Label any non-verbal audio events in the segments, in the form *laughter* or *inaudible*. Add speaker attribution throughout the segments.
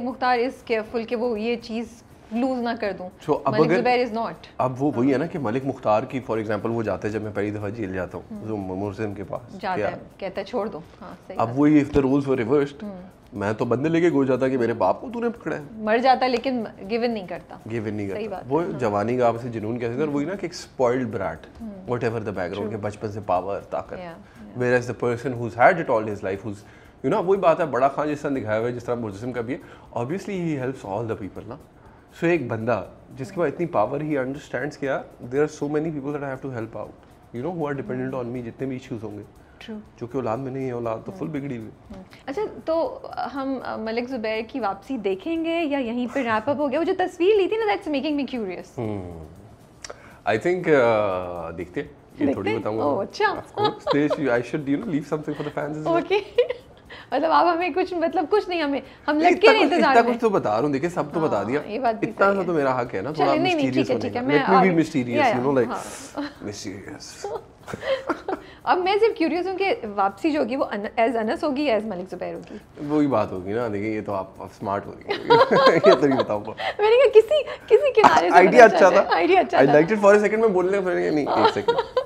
Speaker 1: Mukhtar is careful कि वो ये चीज़ लूज ना कर दूं
Speaker 2: so, अब मलिक जुबैर इज नॉट अब वो वही है ना हाँ। कि मलिक मुख्तार की फॉर एग्जांपल वो जाते हैं जब मैं पहली दफ़ा जेल जाता हूँ तो हम्म। मुरसिम के पास जाता है
Speaker 1: कहता है छोड़ दो हाँ, सही अब
Speaker 2: वो ये if the rules were reversed मैं तो बंदे लेके गो जाता कि मेरे बाप को तूने पकड़ा है
Speaker 1: मर जाता लेकिन गिव इन नहीं करता
Speaker 2: गिव इन नहीं करता वो हाँ। जवानी का आपसे जुनून कहते हैं हम्म। वही ना कि एक spoiled brat whatever the background के बचपन से पावर ताकत where as the person who's had it all his life who's you ना वही बात है बड़ा खान जिस तरह दिखाया हुआ है जिस तरह मुजसम का भी है ऑब्वियसली ही हेल्प्स ऑल द पीपल ना सो एक बंदा जिसके पास इतनी पावर ही अंडरस्टैंड किया there are so many people that I have to help out you know who are dependent on me जितने भी इश्यूज होंगे जो कि औलाद में नहीं है औलाद तो फुल hmm. बिगड़ी हुई hmm.
Speaker 1: अच्छा तो हम मलिक जुबैर की वापसी देखेंगे या यहीं पर रैप अप हो गया वो जो तस्वीर ली थी ना that's making me curious
Speaker 2: I think देखते हैं ये थोड़ी बताऊंगा ओह अच्छा I should you know leave something for the fans okay
Speaker 1: मतलब आप हमें कुछ मतलब कुछ नहीं हमें हम लटके नहीं इंतजार इतना कुछ
Speaker 2: तो बता रहा हूं देखिए सब तो बता हाँ, दिया इतना सा तो मेरा हक है ना थोड़ा मिस्टीरियस होने का मैं maybe mysterious you know like mysterious
Speaker 1: अब मैं सिर्फ क्यूरियस हूँ कि वापसी जो होगी वो एज अनस होगी एज मलिक जुबैर होगी
Speaker 2: वही बात होगी ना देखिए ये तो आप, आप स्मार्ट हो
Speaker 1: गई ये तो नहीं बताऊँ मैंने कहा किसी किसी किनारे आइडिया *laughs* अच्छा था आइडिया अच्छा था I like
Speaker 2: it for a second मैं बोलने फिर नहीं एक
Speaker 1: सेकंड *laughs*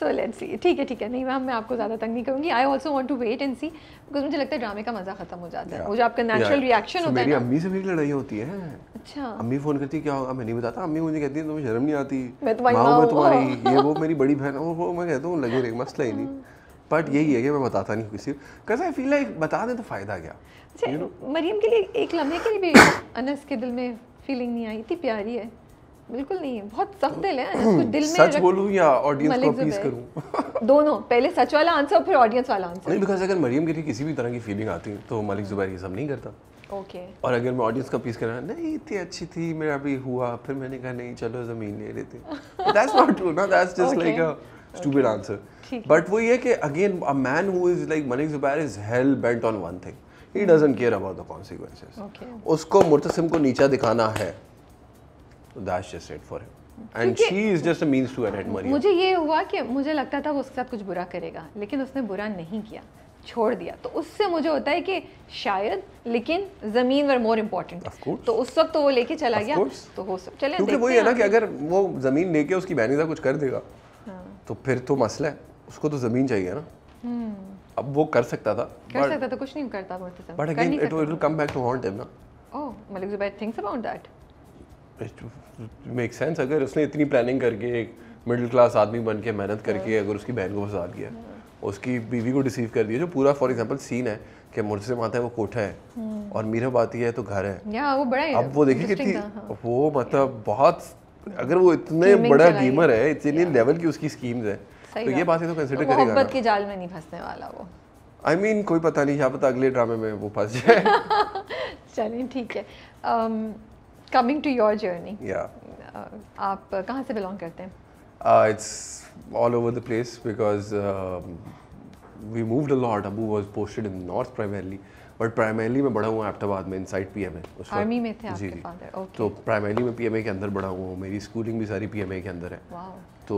Speaker 1: सो लेट सी ठीक है ठीक है नहीं मैम मैं आपको ज़्यादा तंग नहीं करूँगी I also want to wait and see because मुझे लगता है ड्रामे का मज़ा खत्म हो जाता है वो जो आपका नेचुरल रिएक्शन होता है मेरी
Speaker 2: अम्मी से मेरी लड़ाई होती है अच्छा अम्मी फ़ोन करती है क्या होगा मैं नहीं बताता अम्मी मुझे कहती है तुम्हें शर्म नहीं आती
Speaker 1: मैं तो तुम्हारी ये वो मेरी
Speaker 2: बड़ी बहन वो मैं कहता हूँ लगे रहेगी मसला ही नहीं बट *laughs* यही है कि मैं बताता नहीं किसी कैसे आई फील लाइक बता दें तो फ़ायदा क्या अच्छा
Speaker 1: मरीम के लिए एक लम्हे के लिए भी अनस के दिल में फीलिंग नहीं आई थी प्यारी है बिल्कुल नहीं बहुत सख्त दिल है *clears throat* दिल में सच बोलूं
Speaker 2: या ऑडियंस को प्लीज करूं
Speaker 1: *laughs* दोनों पहले सच वाला आंसर फिर ऑडियंस वाला आंसर नहीं बिकॉज अगर
Speaker 2: मरियम के लिए किसी भी तरह की फीलिंग आती है तो मलिक जुबैर ये सब नहीं करता ओके okay. और अगर मैं ऑडियंस का पीस करा नहीं इतनी अच्छी थी मेरा भी हुआ फिर मैंने कहा नहीं चलो जमीन ले लेते दैट्स नॉट ट्रू ना that's just like a stupid answer but वो ये कि again a man who is like Malik Zubair is hell bent on one thing he doesn't care about the consequences उसको मुर्तसिम को नीचा दिखाना है मुझे
Speaker 1: ये हुआ कि मुझे लगता था वो उसके साथ कुछ बुरा करेगा लेकिन उसने बुरा नहीं किया छोड़ दिया तो उससे मुझे होता है कि शायद लेकिन जमीन वर मोर इम्पोर्टेंट तो उस वक्त तो वो लेके चला गया तो हो सब चले क्योंकि वही है ना कि
Speaker 2: अगर वो जमीन लेके उसकी बहनी कुछ कर देगा हाँ। तो फिर तो मसला है उसको तो जमीन चाहिए ना हम्म। अब वो कर सकता था कर सकता
Speaker 1: था कुछ नहीं करता but again it will
Speaker 2: come back to haunt him ना
Speaker 1: ओह Malik Zubair thinks about that
Speaker 2: make sense अगर उसने इतनी प्लानिंग करके एक मिडिल क्लास आदमी बन के मेहनत करके अगर उसकी बहन को फंसा दिया उसकी बीवी को डिसीव कर दिया जो पूरा फॉर एग्जांपल सीन है कि मुझसे माता है वो कोठा है hmm. और मीरा बाती है तो घर है
Speaker 1: या वो बड़ा अब वो देखिए कितनी हाँ.
Speaker 2: वो मतलब बहुत अगर वो इतने बड़ा गेमर है इतने लेवल की उसकी स्कीम्स है
Speaker 1: तो ये बात तो कंसिडर तो करेगा के जाल में नहीं फंसने वाला वो
Speaker 2: आई I मीन mean, कोई पता नहीं क्या पता तो अगले ड्रामे में वो फंस जाए
Speaker 1: *laughs* चलिए ठीक है um, coming to your journey आप कहाँ से बिलोंग करते
Speaker 2: हैं it's all over the place because we moved a lot अबू was posted in north primarily but primarily मैं बड़ा हुआ एबटाबाद में इनसाइड पीएमए उस आर्मी में थे जी आपके okay. तो प्राइमरली मैं पीएमए के अंदर बड़ा हुआ हूँ मेरी स्कूलिंग भी सारी पी एम ए के अंदर है तो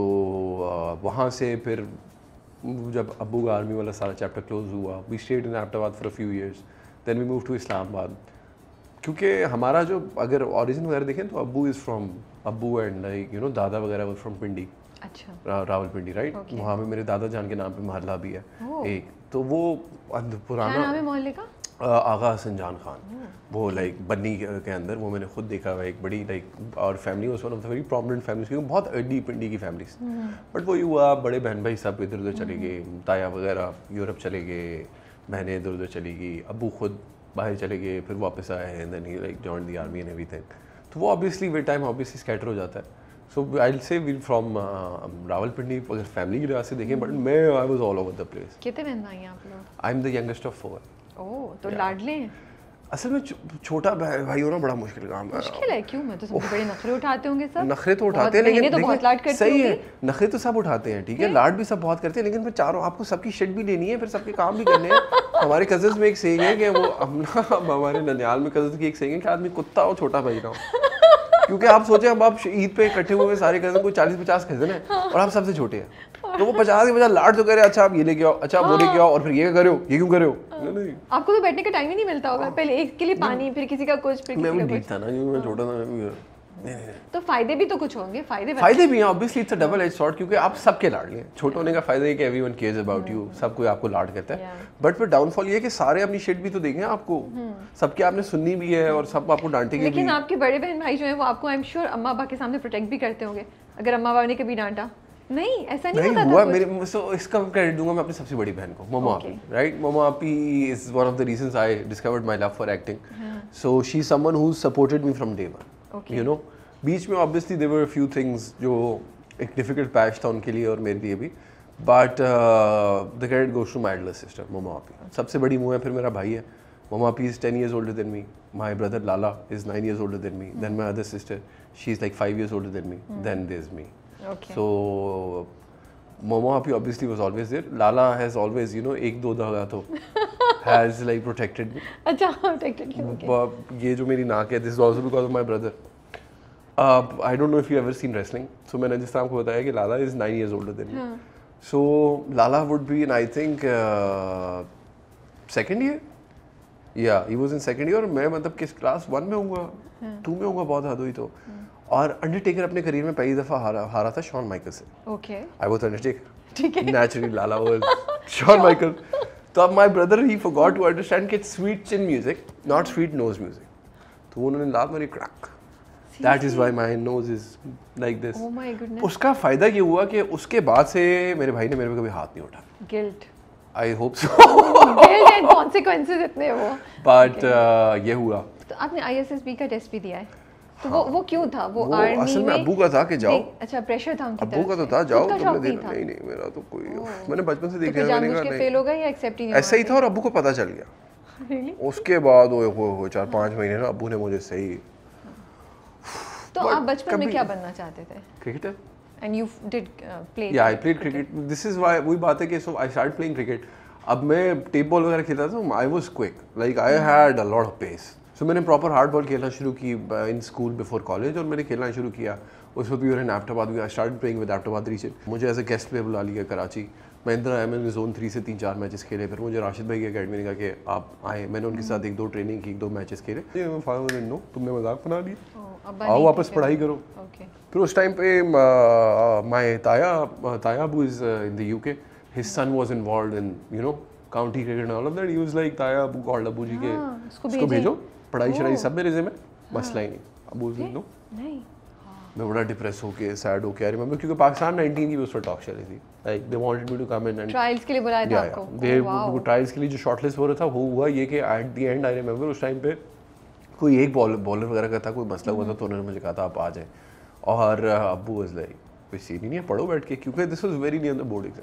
Speaker 2: uh, वहाँ से फिर जब अबू का आर्मी वाला सारा चैप्टर क्लोज हुआ we stayed in Abbottabad for a few years then we move to Islamabad क्योंकि हमारा जो अगर ऑरिजिन वगैरह देखें तो अबू इज़ फ्रॉम अबू एंड लाइक यू नो दादा वगैरह वो फ्रॉम पिंडी अच्छा रावल पिंडी राइट वहाँ पे मेरे दादा जान के नाम पे मोहल्ला भी है एक तो वो पुराना नाम है मोहल्ले का आगा हसन जान खान वो लाइक बन्नी के अंदर वो मैंने खुद देखा हुआ एक बड़ी लाइक और family one of the very prominent family क्योंकि बहुत अड्डी पिंडी की फैमिलीज बट वो हुआ बड़े बहन भाई सब इधर उधर चले गए ताया वगैरह यूरोप चले गए बहनें इधर उधर चली गई अबू खुद बाहर चले गए फिर वापस आए हैं देन ही like join the army and everything तो वो obviously with time obviously scatter हो जाता है सो आई से वी फ्रॉम रावलपिंडी अगर फैमिली की से देखें बट hmm. मैं I was all over the place
Speaker 1: कितने बहन भाई आप लोग
Speaker 2: I am the youngest of four
Speaker 1: oh तो लाडले हैं
Speaker 2: असल में छोटा भाई होना बड़ा मुश्किल काम है मुश्किल
Speaker 1: है क्यों मैं तो सबसे बड़े नखरे उठाते होंगे सब नखरे तो उठाते हैं लेकिन तो बहुत लाड करते सही है
Speaker 2: नखरे तो सब उठाते हैं ठीक है लाड भी सब बहुत करते हैं लेकिन फिर चारों आपको सबकी शिट भी लेनी है फिर सबके काम भी करने हैं *laughs* हमारे कजन में एक सेंग है कि वो अपना हमारे ननियाल में कजन की एक सेंग है कि आदमी कुत्ता हो छोटा भाई का हो *laughs* क्योंकि आप सोचे अब आप ईद पे इकट्ठे हुए सारे कजन को चालीस पचास कजन है हाँ। और आप सबसे छोटे हैं तो वो पचास के पचास लाट तो कह रहे अच्छा आप ये लेके आओ अच्छा वो लेके हाँ। आओ और फिर ये करे हो ये क्यों करे हो हाँ। नहीं
Speaker 1: आपको तो बैठने का टाइम ही नहीं मिलता होगा हाँ। पहले एक के लिए पानी फिर किसी का कुछ फिर मैं भी
Speaker 2: था ना क्योंकि मैं छोटा था नहीं,
Speaker 1: तो फायदे भी तो कुछ होंगे फायदे फायदे भी
Speaker 2: हैं obviously it's a double edge sword क्योंकि आप सबके लाड लें छोटे होने का फायदा ये कि एवरीवन केयर्स अबाउट यू सब कोई आपको लाड करता है बट फिर डाउनफॉल ये कि सारे अपनी शिट भी तो देखें आपको सबके आपने सुननी भी है और सब आपको डांटेंगे लेकिन
Speaker 1: आपके बड़े बहन भाई जो है वो आपको आई एम श्योर अम्मा अब्बा के सामने प्रोटेक्ट भी करते होंगे अगर अम्मा बाबा ने कभी डांटा नहीं ऐसा नहीं, नहीं हुआ मेरे
Speaker 2: सो इसका क्रेडिट दूंगा मैं अपनी सबसे बड़ी बहन को मोमो आपी राइट मोमो आपी is one of the reasons I discovered my love for acting so she someone who supported me from day one you know बीच में ऑब्वियसली देवर फ्यू थिंग्स जो एक डिफिकल्ट पैच था उनके लिए और मेरे लिए भी but the credit goes to my elder sister Momo आपी सबसे बड़ी मुँह है फिर मेरा भाई है मोमो आपी is ten years older than me my brother Lala is nine years older than me then my other sister she is like five years older than me then is me Okay. So Momo Happy obviously was always there. Lala has always, you know, एक दो धागा तो has like protected me.
Speaker 1: अच्छा protected you. Okay.
Speaker 2: ये जो मेरी नाक है this is also because of my brother. Uh, I don't know if you ever seen wrestling. So मैंने जिस तरह आपको बताया कि Lala is nine years older than me. हाँ. So Lala would be in I think uh, second year. Yeah, he was in second year और मैं मतलब किस class one में होऊंगा, two में होऊंगा बहुत हद हुई तो. Hmm. और अंडरटेकर अपने करियर में पहली दफ़ा हारा हारा था शॉन माइकल से ओके आई वाज अंडरटेकर ठीक है naturally Lala was Shawn Michael तो अब my brother he forgot to understand कि sweet chin music not sweet nose music तो उन्होंने लाभ मेरी crack that is why my nose is like this my goodness उसका फ़ायदा ये हुआ कि उसके बाद से मेरे भाई ने मेरे पे कभी हाथ नहीं उठाया guilt I hope so
Speaker 1: guilt and consequences इतने वो
Speaker 2: बट uh, ये हुआ
Speaker 1: तो आपने आईएसएसबी का टेस्ट भी दिया है तो वो हाँ। वो क्यों था वो, वो आर्मी असल में अबू का था कि जाओ अच्छा प्रेशर था उनकी अबू का तो था जाओ तुमने देखा नहीं
Speaker 2: नहीं मेरा तो कोई मैंने बचपन से तो देख मैंने कहा फेल
Speaker 1: हो गया या एक्सेप्ट ही नहीं ऐसा ही
Speaker 2: था और अबू को पता चल
Speaker 1: गया
Speaker 2: उसके बाद ओए होए होए चार पाँच महीने ना अबू ने मुझे सही
Speaker 1: तो आप बचपन में क्या बनना चाहते थे cricketer and you did uh, play yeah i played cricket,
Speaker 2: cricket. this is why वही बात है कि so i started playing cricket अब मैं टेप बॉल वगैरह खेलता था I was quick like I had a lot of pace so मैंने प्रॉपर हार्ड बॉल खेलना शुरू की इन स्कूल बिफोर कॉलेज और मैंने खेलना शुरू किया उस वक्त भी उन्होंने एफ्टाबाद भी start playing with Abbottabad reason मुझे एज ए गेस्ट पे बुला लिया Karachi Mahindra M L zone three से तीन चार मैचेस खेले फिर मुझे राशिद भाई की अकेडमी ने कहा कि आप आए मैंने उनके साथ एक दो ट्रेनिंग की दो मैचेस खेले नो तुमने मजाक बना लिया आओ तो वापस पढ़ाई करो फिर उस टाइम पे माई uh, uh, ताया uh, ताया बू is in the U K his son was involved in you know county cricket all of that he was like ताया अबू कॉल्ड अबू जी के हाँ, उसको भेजो पढ़ाई शढ़ाई सब मेरे जिम्मे मसला हाँ। ही नहीं अब उस दिन मैं बड़ा डिप्रेस होके सैड होके आ रही मैं क्योंकि पाकिस्तान 19 की उस पर टॉक चली थी like they wanted me to come in and
Speaker 1: trials के लिए बुलाया था आपको दे वो
Speaker 2: ट्रायल्स के लिए जो शॉर्टलिस्ट हो रहा था वो हुआ ये कि at the end I remember उस टाइम पे कोई एक बॉलर बॉलर वगैरह का था कोई मसला हुआ था हम्म। तो उन्होंने मुझे कहा था आप आ जाए और अबू वाज लाइक कोई सीन ही नहीं है पढ़ो बैठ के क्योंकि this was very near the board exam